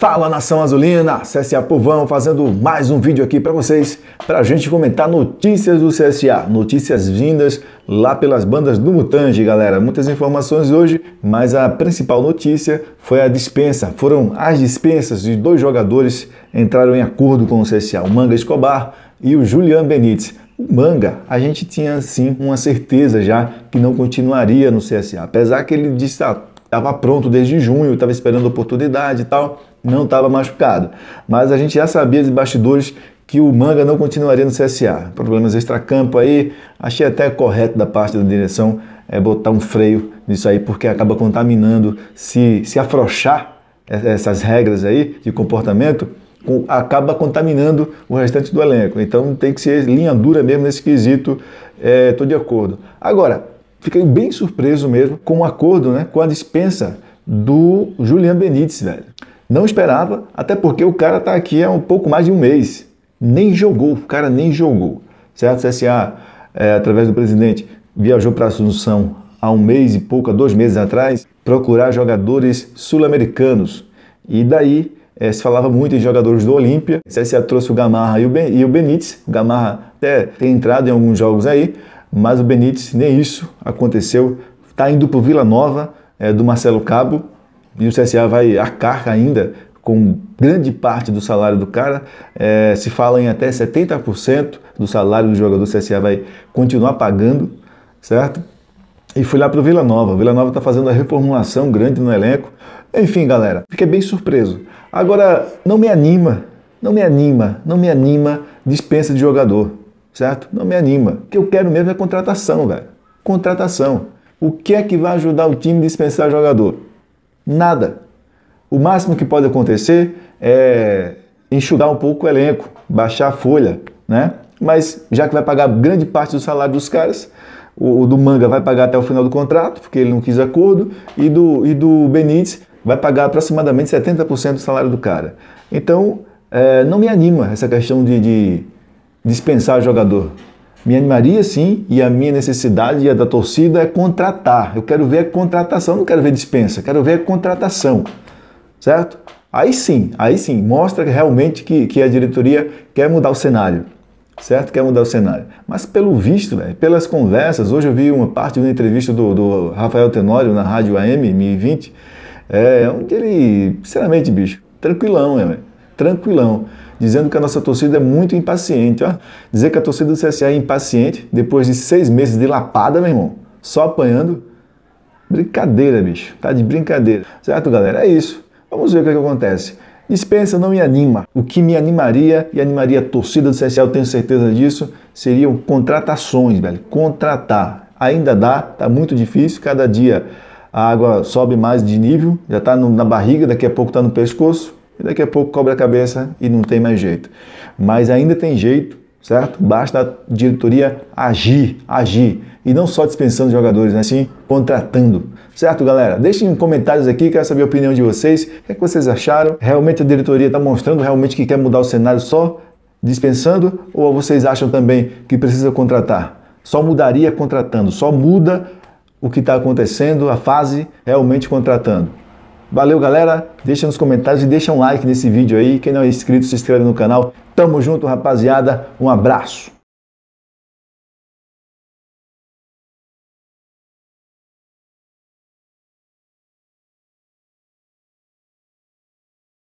Fala nação azulina, CSA Povão fazendo mais um vídeo aqui para vocês, para a gente comentar notícias do CSA, notícias vindas lá pelas bandas do Mutange, galera. Muitas informações hoje, mas a principal notícia foi a dispensa. Foram as dispensas de dois jogadores entraram em acordo com o CSA, o Manga Escobar e o Julian Benítez. O Manga, a gente tinha sim uma certeza já que não continuaria no CSA, apesar que ele destatou estava pronto desde junho, estava esperando a oportunidade e tal, não estava machucado. Mas a gente já sabia de bastidores que o Manga não continuaria no CSA. Problemas extracampo aí, achei até correto da parte da direção é, botar um freio nisso aí, porque acaba contaminando, se, se afrouxar é, essas regras aí de comportamento, acaba contaminando o restante do elenco. Então tem que ser linha dura mesmo nesse quesito, estou é, de acordo. Agora, fiquei bem surpreso mesmo com o acordo, né, com a dispensa do Julian Benítez, velho. Não esperava, até porque o cara tá aqui há um pouco mais de um mês. Nem jogou, o cara nem jogou. Certo? CSA, é, através do presidente, viajou para Assunção há um mês e pouco, há dois meses atrás, procurar jogadores sul-americanos. E daí é, se falava muito em jogadores do Olímpia. CSA trouxe o Gamarra e o, ben, e o Benítez. O Gamarra até tem entrado em alguns jogos aí, mas o Benítez nem isso aconteceu. Está indo para o Vila Nova é, do Marcelo Cabo e o CSA vai arcar ainda com grande parte do salário do cara. É, se fala em até 70% do salário do jogador, o CSA vai continuar pagando, certo? E fui lá para o Vila Nova. O Vila Nova está fazendo a reformulação grande no elenco. Enfim, galera, fiquei bem surpreso. Agora, não me anima, não me anima, não me anima dispensa de jogador certo? Não me anima. O que eu quero mesmo é contratação, velho. Contratação. O que é que vai ajudar o time a dispensar jogador? Nada. O máximo que pode acontecer é enxugar um pouco o elenco, baixar a folha, né? Mas já que vai pagar grande parte do salário dos caras, o, do Manga vai pagar até o final do contrato, porque ele não quis acordo, e do, e do Benítez vai pagar aproximadamente 70% do salário do cara. Então, é, não me anima essa questão de, de dispensar jogador. Me animaria sim, e a minha necessidade e a da torcida é contratar. Eu quero ver a contratação, não quero ver dispensa, quero ver a contratação. Certo? Aí sim, aí sim, mostra realmente que, que a diretoria quer mudar o cenário. Certo? Quer mudar o cenário. Mas pelo visto, véio, pelas conversas, hoje eu vi uma parte de uma entrevista do, do Rafael Tenório na rádio AM 1020, é, onde é ele, sinceramente, bicho, tranquilão, né, velho? tranquilão, dizendo que a nossa torcida é muito impaciente. Ó. Dizer que a torcida do CSA é impaciente depois de seis meses de lapada, meu irmão, só apanhando. Brincadeira, bicho. Tá de brincadeira. Certo, galera? É isso. Vamos ver o que, é que acontece. Dispensa não me anima. O que me animaria e animaria a torcida do CSA, eu tenho certeza disso, seriam contratações, velho. Contratar. Ainda dá, tá muito difícil. Cada dia a água sobe mais de nível, já tá no, na barriga, daqui a pouco tá no pescoço e daqui a pouco cobra a cabeça e não tem mais jeito. Mas ainda tem jeito, certo? Basta a diretoria agir, agir. E não só dispensando jogadores, né? sim contratando. Certo, galera? Deixem comentários aqui, quero saber a opinião de vocês. O que, é que vocês acharam? Realmente a diretoria está mostrando realmente que quer mudar o cenário só dispensando? Ou vocês acham também que precisa contratar? Só mudaria contratando, só muda o que está acontecendo, a fase realmente contratando. Valeu, galera. Deixa nos comentários e deixa um like nesse vídeo aí. Quem não é inscrito, se inscreve no canal. Tamo junto, rapaziada. Um abraço.